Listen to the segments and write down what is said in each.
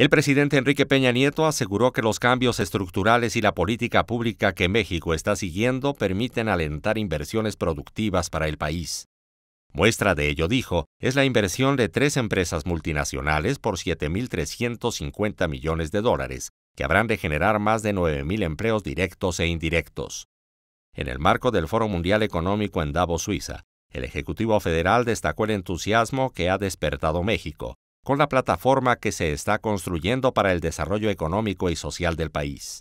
El presidente Enrique Peña Nieto aseguró que los cambios estructurales y la política pública que México está siguiendo permiten alentar inversiones productivas para el país. Muestra de ello, dijo, es la inversión de tres empresas multinacionales por 7.350 millones de dólares, que habrán de generar más de 9.000 empleos directos e indirectos. En el marco del Foro Mundial Económico en Davos, Suiza, el Ejecutivo Federal destacó el entusiasmo que ha despertado México, con la plataforma que se está construyendo para el desarrollo económico y social del país.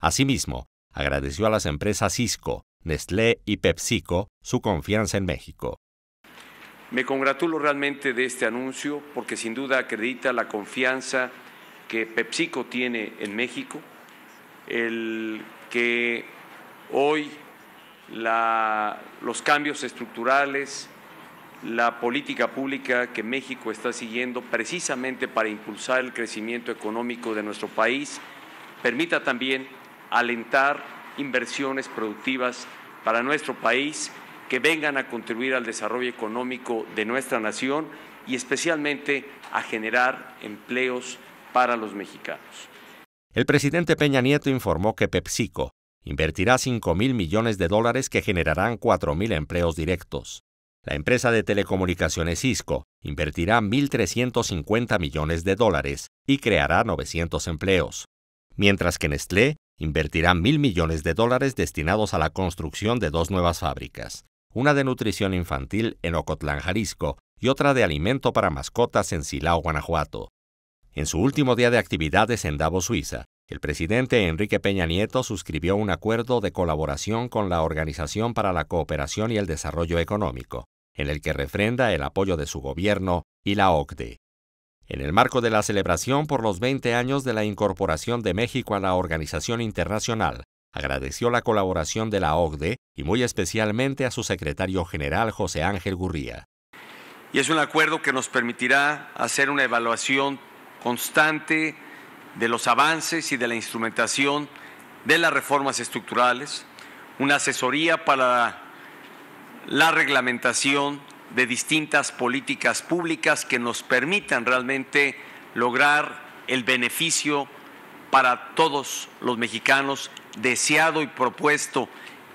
Asimismo, agradeció a las empresas Cisco, Nestlé y PepsiCo su confianza en México. Me congratulo realmente de este anuncio porque sin duda acredita la confianza que PepsiCo tiene en México, el que hoy los cambios estructurales, la política pública que México está siguiendo precisamente para impulsar el crecimiento económico de nuestro país permita también alentar inversiones productivas para nuestro país que vengan a contribuir al desarrollo económico de nuestra nación y especialmente a generar empleos para los mexicanos. El presidente Peña Nieto informó que PepsiCo invertirá 5 mil millones de dólares que generarán 4 mil empleos directos. La empresa de telecomunicaciones Cisco invertirá 1.350 millones de dólares y creará 900 empleos, mientras que Nestlé invertirá 1.000 millones de dólares destinados a la construcción de dos nuevas fábricas, una de nutrición infantil en Ocotlán, Jalisco, y otra de alimento para mascotas en Silao, Guanajuato. En su último día de actividades en Davos, Suiza, el presidente Enrique Peña Nieto suscribió un acuerdo de colaboración con la Organización para la Cooperación y el Desarrollo Económico, en el que refrenda el apoyo de su gobierno y la OCDE. En el marco de la celebración por los 20 años de la incorporación de México a la organización internacional, agradeció la colaboración de la OCDE y muy especialmente a su secretario general José Ángel Gurría. Y es un acuerdo que nos permitirá hacer una evaluación constante de los avances y de la instrumentación de las reformas estructurales, una asesoría para la reglamentación de distintas políticas públicas que nos permitan realmente lograr el beneficio para todos los mexicanos deseado y propuesto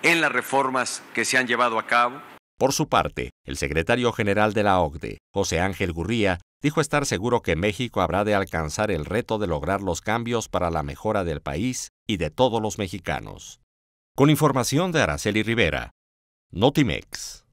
en las reformas que se han llevado a cabo. Por su parte, el secretario general de la OCDE, José Ángel Gurría, dijo estar seguro que México habrá de alcanzar el reto de lograr los cambios para la mejora del país y de todos los mexicanos. Con información de Araceli Rivera, Notimex.